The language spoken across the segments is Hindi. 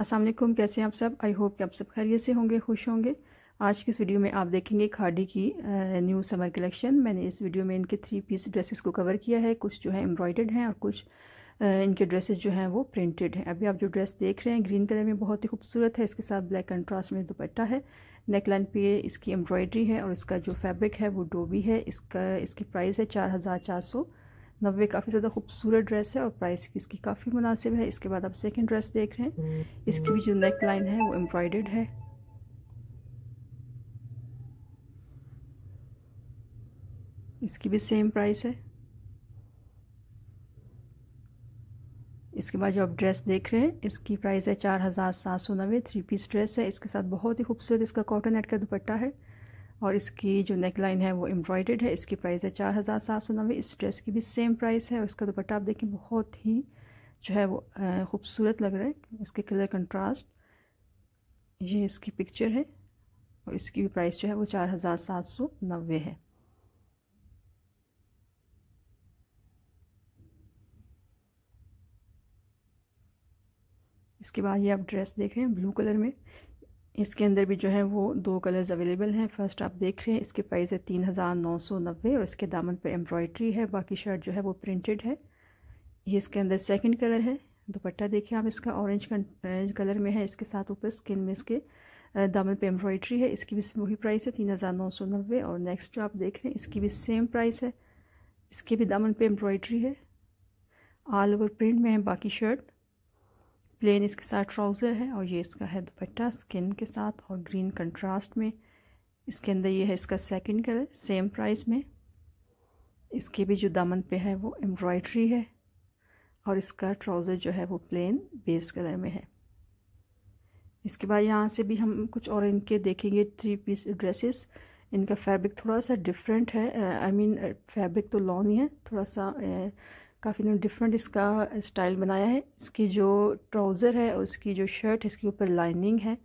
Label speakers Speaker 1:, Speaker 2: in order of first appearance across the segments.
Speaker 1: अस्सलाम कैसे हैं आप सब आई होप कि आप सब खैरियत से होंगे खुश होंगे आज की इस वीडियो में आप देखेंगे खाडी की न्यू समर कलेक्शन मैंने इस वीडियो में इनके थ्री पीस ड्रेसेस को कवर किया है कुछ जो है एम्ब्रॉयडर्ड हैं और कुछ इनके ड्रेसेस जो हैं वो प्रिंटेड हैं अभी आप जो ड्रेस देख रहे हैं ग्रीन कलर में बहुत ही खूबसूरत है इसके साथ ब्लैक कंट्रास्ट में दुपट्टा है नेकलाइन पे इसकी एम्ब्रॉयडरी है और इसका जो फैब्रिक है वो डोबी है इसका इसकी प्राइस है चार हज़ार चार सौ नब्बे काफ़ी ज़्यादा खूबसूरत ड्रेस है और प्राइस की इसकी काफ़ी मुनासिब है इसके बाद आप सेकेंड ड्रेस देख रहे हैं इसकी भी जो नेक लाइन है वो एम्ब्रॉयड है इसकी भी सेम प्राइस है इसके बाद जो आप ड्रेस देख रहे हैं इसकी प्राइस है चार हज़ार सात सौ नब्बे थ्री पीस ड्रेस है इसके साथ बहुत ही खूबसूरत इसका कॉटन नेट का दुपट्टा है और इसकी जो नेक लाइन है वो एम्ब्रॉयडेड है इसकी प्राइस है चार हज़ार सात सौ नब्बे इस ड्रेस की भी सेम प्राइस है और इसका दुपट्टा आप देखें बहुत ही जो है वो खूबसूरत लग रहा है इसके कलर कंट्रास्ट ये इसकी पिक्चर है और इसकी भी प्राइस जो है वो चार हज़ार सात सौ नब्बे है इसके बाद ये आप ड्रेस देख रहे हैं ब्लू कलर में इसके अंदर भी जो है वो दो कलर्स अवेलेबल हैं फर्स्ट आप देख रहे हैं इसके प्राइस है तीन हज़ार नौ सौ नब्बे और इसके दामन पर एम्ब्रॉयड्री है बाकी शर्ट जो है वो प्रिंटेड है ये इसके अंदर सेकंड कलर है दुपट्टा देखिए आप इसका ऑरेंज कलर में है इसके साथ ऊपर स्किन में इसके दामन पर एम्ब्रॉयड्री है इसकी भी वही प्राइस है तीन हज़ार नौ सौ नब्बे और नेक्स्ट जो आप देख रहे हैं इसकी भी सेम प्राइस है इसके भी दामन पर एम्ब्रॉयड्री है ऑल ओवर प्रिंट में है बाकी शर्ट प्लेन इसके साथ ट्राउज़र है और ये इसका है दुपट्टा स्किन के साथ और ग्रीन कंट्रास्ट में इसके अंदर ये है इसका सेकंड कलर सेम प्राइस में इसके भी जो दामन पे है वो एम्ब्रॉयड्री है और इसका ट्राउज़र जो है वो प्लेन बेस कलर में है इसके बाद यहाँ से भी हम कुछ और इनके देखेंगे थ्री पीस ड्रेसेस इनका फैब्रिक थोड़ा सा डिफरेंट है आई मीन फैब्रिक तो लॉन ही है थोड़ा सा काफ़ी इन्होंने डिफरेंट इसका स्टाइल बनाया है इसकी जो ट्राउज़र है और इसकी जो शर्ट है इसके ऊपर लाइनिंग है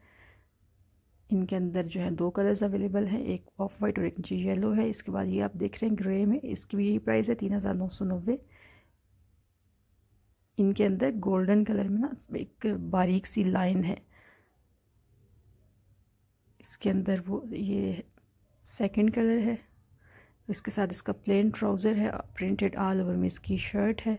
Speaker 1: इनके अंदर जो है दो कलर्स अवेलेबल हैं एक ऑफ वाइट और एक जी येलो है इसके बाद ये आप देख रहे हैं ग्रे में इसकी भी यही प्राइस है तीन हज़ार नौ सौ नब्बे इनके अंदर गोल्डन कलर में ना एक बारीक सी लाइन है इसके अंदर वो ये सेकेंड कलर है इसके साथ इसका प्लेन ट्राउज़र है प्रिंटेड ऑल ओवर में इसकी शर्ट है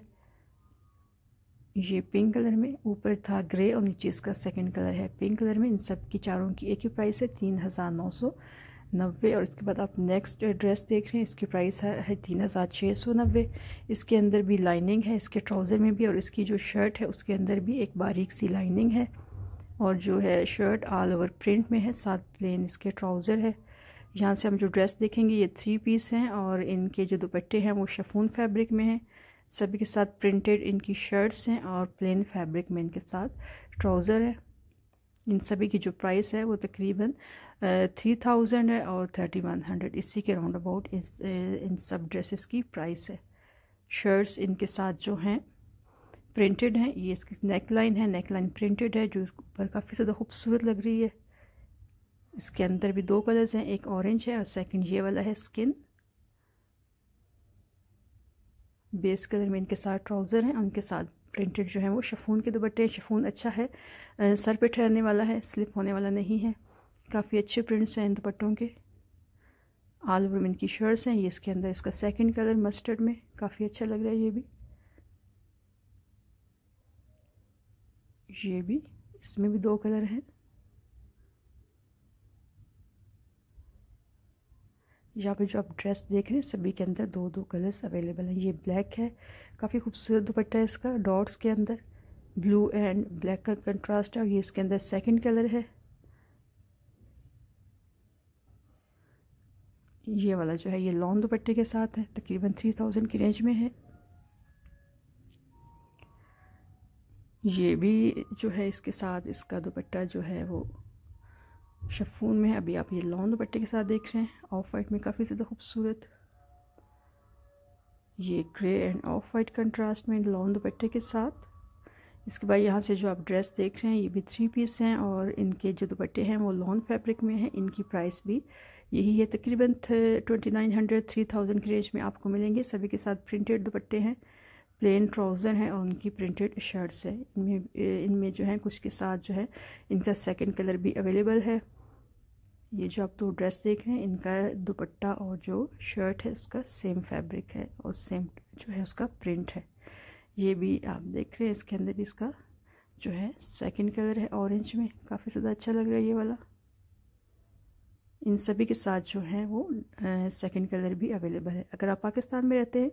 Speaker 1: ये पिंक कलर में ऊपर था ग्रे और नीचे इसका सेकंड कलर है पिंक कलर में इन सब की चारों की एक ही प्राइस है तीन हज़ार नौ सौ नब्बे और इसके बाद आप नेक्स्ट ड्रेस देख रहे हैं इसकी प्राइस है, है तीन हज़ार छः सौ नब्बे इसके अंदर भी लाइनिंग है इसके ट्राउज़र में भी और इसकी जो शर्ट है उसके अंदर भी एक बारीक सी लाइनिंग है और जो है शर्ट ऑल ओवर प्रिंट में है साथ प्लेन इसके ट्राउज़र है यहाँ से हम जो ड्रेस देखेंगे ये थ्री पीस हैं और इनके जो दुपट्टे हैं वो शफून फैब्रिक में हैं सभी के साथ प्रिंटेड इनकी शर्ट्स हैं और प्लेन फैब्रिक में इनके साथ ट्राउज़र है इन सभी की जो प्राइस है वो तकरीबन थ्री थाउजेंड है और थर्टी वन हंड्रेड इसी के राउंड अबाउट इन, सब ड्रेसेस की प्राइस है शर्ट्स इनके साथ जो हैं प्रिंटेड हैं ये इसकी नेक लाइन है नेक लाइन प्रिंटेड है जो इसके ऊपर काफ़ी ज़्यादा खूबसूरत लग रही है इसके अंदर भी दो कलर्स हैं एक ऑरेंज है और सेकंड ये वाला है स्किन बेस कलर में इनके साथ ट्राउज़र हैं उनके साथ प्रिंटेड जो है वो शफून के दुपट्टे हैं शफून अच्छा है सर पे ठहरने वाला है स्लिप होने वाला नहीं है काफ़ी अच्छे प्रिंट्स हैं इन दुपट्टों के आल ओवर में इनकी शर्ट्स हैं ये इसके अंदर इसका सेकेंड कलर मस्टर्ड में काफ़ी अच्छा लग रहा है ये भी ये भी इसमें भी दो कलर हैं यहाँ पे जो आप ड्रेस देख रहे हैं सभी के अंदर दो दो कलर्स अवेलेबल हैं ये ब्लैक है काफ़ी खूबसूरत दुपट्टा है इसका डॉट्स के अंदर ब्लू एंड ब्लैक का कंट्रास्ट है और ये इसके अंदर सेकंड कलर है ये वाला जो है ये लॉन्ग दुपट्टे के साथ है तकरीबन थ्री थाउजेंड की रेंज में है ये भी जो है इसके साथ इसका दुपट्टा जो है वो शफून में अभी आप ये लॉन्ग दुपट्टे के साथ देख रहे हैं ऑफ वाइट में काफ़ी ज़्यादा खूबसूरत ये grey and off white contrast में लॉन्ग दुपट्टे के साथ इसके बाद यहाँ से जो आप ड्रेस देख रहे हैं ये भी थ्री पीस हैं और इनके जो दुपट्टे हैं वो लॉन्ग फैब्रिक में हैं इनकी प्राइस भी यही है तकरीबन twenty nine hundred three thousand की रेंज में आपको मिलेंगे सभी के साथ प्रिंटेड दुपट्टे हैं प्लेन ट्राउज़र हैं और उनकी प्रिंटेड शर्ट्स हैं इनमें इनमें जो है कुछ के साथ जो है इनका सेकेंड कलर भी अवेलेबल है ये जो आप दो ड्रेस देख रहे हैं इनका दुपट्टा और जो शर्ट है उसका सेम फैब्रिक है और सेम जो है उसका प्रिंट है ये भी आप देख रहे हैं इसके अंदर भी इसका जो है सेकंड कलर है ऑरेंज में काफ़ी ज़्यादा अच्छा लग रहा है ये वाला इन सभी के साथ जो है वो सेकंड कलर भी अवेलेबल है अगर आप पाकिस्तान में रहते हैं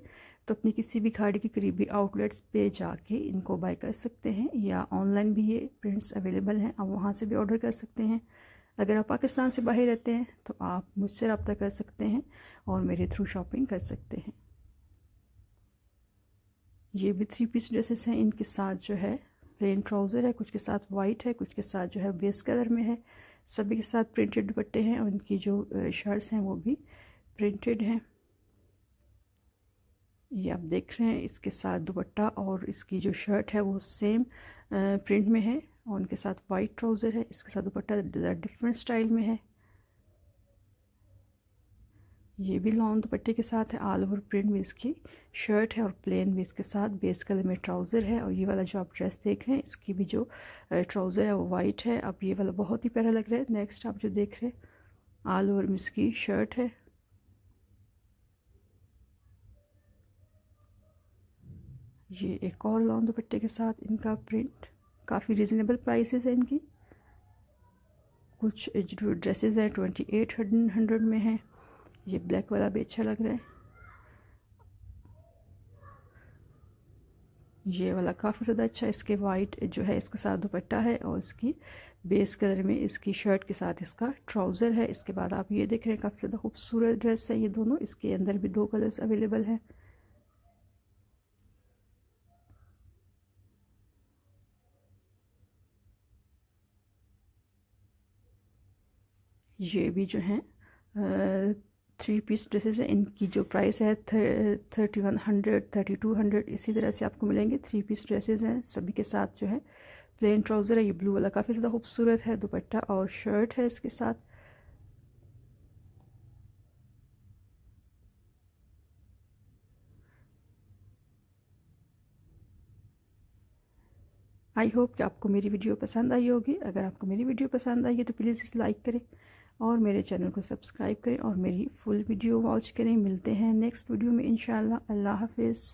Speaker 1: तो अपनी किसी भी खाड़ी के करीबी आउटलेट्स पे जाके इनको बाय कर सकते हैं या ऑनलाइन भी ये प्रिंट्स अवेलेबल हैं आप वहाँ से भी ऑर्डर कर सकते हैं अगर आप पाकिस्तान से बाहर रहते हैं तो आप मुझसे रबता कर सकते हैं और मेरे थ्रू शॉपिंग कर सकते हैं ये भी थ्री पीस ड्रेसेस हैं इनके साथ जो है प्लेन ट्राउज़र है कुछ के साथ वाइट है कुछ के साथ जो है बेस कलर में है सभी के साथ प्रिंटेड दुपट्टे हैं और इनकी जो शर्ट्स हैं वो भी प्रिंटेड हैं ये आप देख रहे हैं इसके साथ दुपट्टा और इसकी जो शर्ट है वो सेम प्रिंट में है और उनके साथ वाइट ट्राउज़र है इसके साथ दुपट्टा डिफरेंट स्टाइल में है ये भी लॉन्ग दुपट्टे के साथ है ऑल ओवर प्रिंट में इसकी शर्ट है और प्लेन भी इसके साथ बेस कलर में ट्राउज़र है और ये वाला जो आप ड्रेस देख रहे हैं इसकी भी जो ट्राउज़र है वो वाइट है अब ये वाला बहुत ही प्यारा लग रहा है नेक्स्ट आप जो देख रहे हैं ऑल ओवर में इसकी शर्ट है ये एक और लॉन्ग दुपट्टे के साथ इनका प्रिंट काफ़ी रिजनेबल प्राइसेस हैं इनकी कुछ जो ड्रेसेस हैं ट्वेंटी एट हंड्रेड में हैं ये ब्लैक वाला भी अच्छा लग रहा है ये वाला काफ़ी ज़्यादा अच्छा इसके वाइट जो है इसके साथ दुपट्टा है और इसकी बेस कलर में इसकी शर्ट के साथ इसका ट्राउज़र है इसके बाद आप ये देख रहे हैं काफ़ी ज़्यादा खूबसूरत ड्रेस है ये दोनों इसके अंदर भी दो कलर्स अवेलेबल हैं ये भी जो है थ्री पीस ड्रेसेस हैं इनकी जो प्राइस है thirty one hundred thirty two hundred इसी तरह से आपको मिलेंगे थ्री पीस ड्रेसेस हैं सभी के साथ जो है प्लेन ट्राउज़र है ये ब्लू वाला काफ़ी ज़्यादा खूबसूरत है दुपट्टा और शर्ट है इसके साथ आई होप कि आपको मेरी वीडियो पसंद आई होगी अगर आपको मेरी वीडियो पसंद आई है तो प्लीज़ इसे लाइक करें और मेरे चैनल को सब्सक्राइब करें और मेरी फुल वीडियो वॉच करें मिलते हैं नेक्स्ट वीडियो में इंशाल्लाह अल्लाह हाफिज़